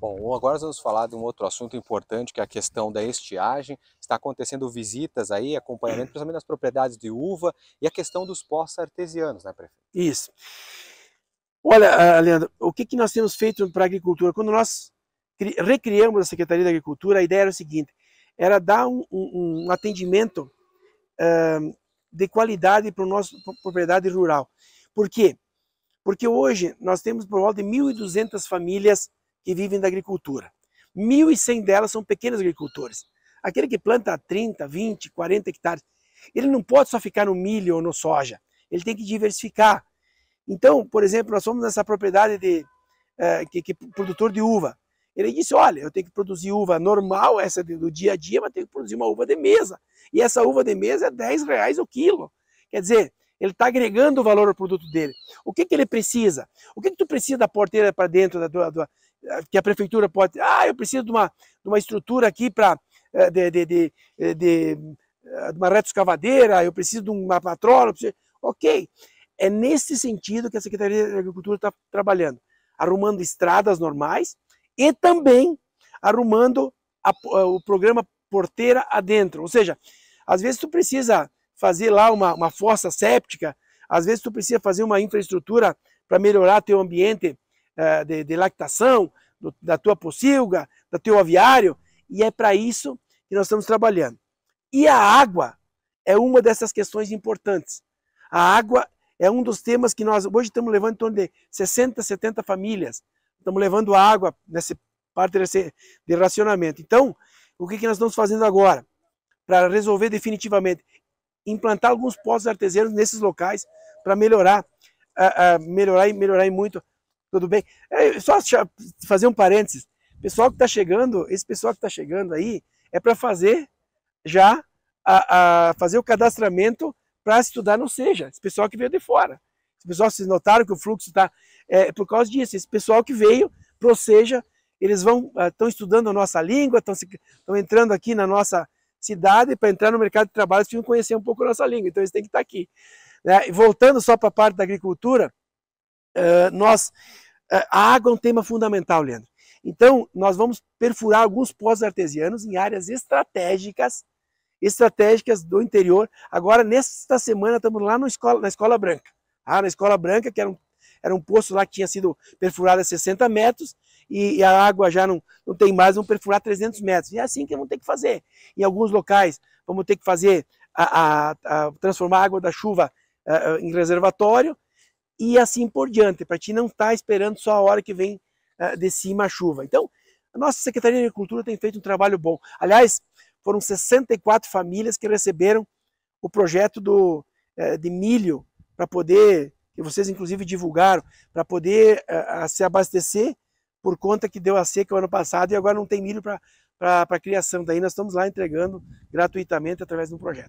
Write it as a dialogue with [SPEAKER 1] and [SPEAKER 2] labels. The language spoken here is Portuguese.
[SPEAKER 1] Bom, agora vamos falar de um outro assunto importante, que é a questão da estiagem. Está acontecendo visitas aí, acompanhamento, principalmente nas propriedades de uva e a questão dos poços artesianos, né, prefeito? Isso. Olha, ah, Leandro, o que, que nós temos feito para a agricultura? Quando nós recriamos a Secretaria da Agricultura, a ideia era o seguinte, era dar um, um, um atendimento uh, de qualidade para o nosso propriedade rural. Por quê? Porque hoje nós temos por volta de 1.200 famílias que vivem da agricultura. 1.100 delas são pequenos agricultores. Aquele que planta 30, 20, 40 hectares, ele não pode só ficar no milho ou no soja, ele tem que diversificar. Então, por exemplo, nós fomos nessa propriedade de é, que, que, produtor de uva. Ele disse, olha, eu tenho que produzir uva normal, essa do dia a dia, mas tenho que produzir uma uva de mesa. E essa uva de mesa é 10 reais o quilo. Quer dizer, ele está agregando valor ao produto dele. O que, que ele precisa? O que, que tu precisa da porteira para dentro da, da, que a prefeitura pode. Ah, eu preciso de uma, de uma estrutura aqui para. Eh, de, de, de, eh, eh, de, uma retroescavadeira, eu preciso de uma patrola. Preciso... Ok. É nesse sentido que a Secretaria de Agricultura está trabalhando, arrumando estradas normais e também arrumando a, a, o programa Porteira Adentro. Ou seja, às vezes tu precisa fazer lá uma, uma fossa séptica, às vezes tu precisa fazer uma infraestrutura para melhorar teu ambiente uh, de, de lactação, do, da tua pocilga, do teu aviário, e é para isso que nós estamos trabalhando. E a água é uma dessas questões importantes. A água é um dos temas que nós hoje estamos levando em torno de 60, 70 famílias. Estamos levando a água nessa parte de racionamento. Então, o que, que nós estamos fazendo agora? Para resolver definitivamente, implantar alguns postos artesianos nesses locais para melhorar, uh, uh, melhorar, e melhorar e muito tudo bem? É, só fazer um parênteses. Pessoal que está chegando, esse pessoal que está chegando aí, é para fazer já a, a, fazer o cadastramento para estudar não seja. Esse pessoal que veio de fora. Esse pessoal, vocês notaram que o fluxo está é, por causa disso. Esse pessoal que veio pro seja, eles vão estão ah, estudando a nossa língua, estão entrando aqui na nossa cidade para entrar no mercado de trabalho, eles precisam conhecer um pouco a nossa língua. Então eles têm que estar tá aqui. Né? voltando só para a parte da agricultura, ah, nós. Uh, a água é um tema fundamental, Leandro. Então, nós vamos perfurar alguns poços artesianos em áreas estratégicas, estratégicas do interior. Agora, nesta semana, estamos lá escola, na Escola Branca. Ah, na Escola Branca, que era um, era um poço lá que tinha sido perfurado a 60 metros, e, e a água já não, não tem mais, vamos perfurar 300 metros. E é assim que vamos ter que fazer. Em alguns locais, vamos ter que fazer a, a, a transformar a água da chuva a, ah, em reservatório, e assim por diante, para ti não estar tá esperando só a hora que vem uh, de cima a chuva. Então, a nossa Secretaria de Agricultura tem feito um trabalho bom. Aliás, foram 64 famílias que receberam o projeto do, uh, de milho para poder, que vocês inclusive divulgaram, para poder uh, se abastecer por conta que deu a seca o ano passado e agora não tem milho para criação. Daí nós estamos lá entregando gratuitamente através de um projeto.